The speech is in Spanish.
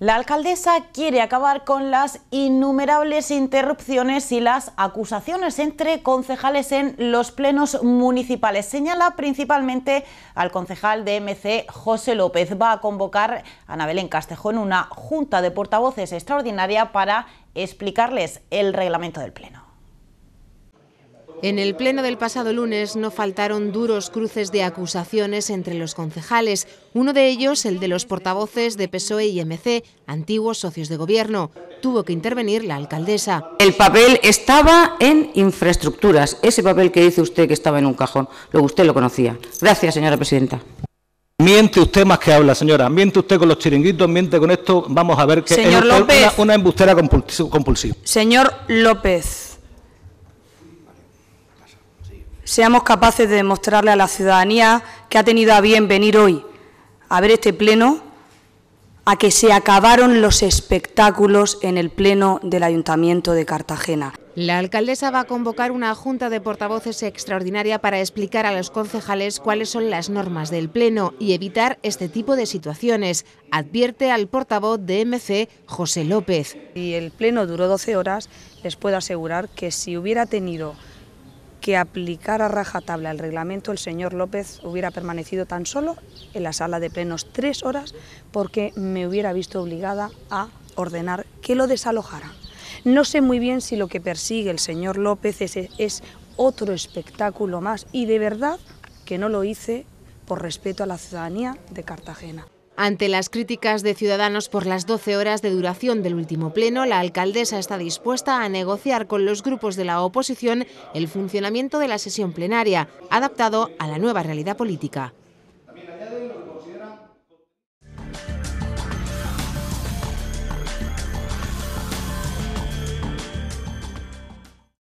La alcaldesa quiere acabar con las innumerables interrupciones y las acusaciones entre concejales en los plenos municipales. Señala principalmente al concejal de MC, José López. Va a convocar a Ana Belén Castejón una junta de portavoces extraordinaria para explicarles el reglamento del pleno. En el pleno del pasado lunes no faltaron duros cruces de acusaciones entre los concejales, uno de ellos el de los portavoces de PSOE y MC, antiguos socios de gobierno. Tuvo que intervenir la alcaldesa. El papel estaba en infraestructuras, ese papel que dice usted que estaba en un cajón, usted lo conocía. Gracias, señora presidenta. Miente usted más que habla, señora. Miente usted con los chiringuitos, miente con esto. Vamos a ver que Señor es López. una, embustera compulsiva. Señor López seamos capaces de demostrarle a la ciudadanía que ha tenido a bien venir hoy a ver este pleno, a que se acabaron los espectáculos en el pleno del Ayuntamiento de Cartagena. La alcaldesa va a convocar una junta de portavoces extraordinaria para explicar a los concejales cuáles son las normas del Pleno y evitar este tipo de situaciones, advierte al portavoz de MC, José López. Y el Pleno duró 12 horas, les puedo asegurar que si hubiera tenido que aplicara a rajatabla el reglamento, el señor López hubiera permanecido tan solo en la sala de plenos tres horas porque me hubiera visto obligada a ordenar que lo desalojara. No sé muy bien si lo que persigue el señor López es, es otro espectáculo más y de verdad que no lo hice por respeto a la ciudadanía de Cartagena. Ante las críticas de Ciudadanos por las 12 horas de duración del último pleno, la alcaldesa está dispuesta a negociar con los grupos de la oposición el funcionamiento de la sesión plenaria, adaptado a la nueva realidad política.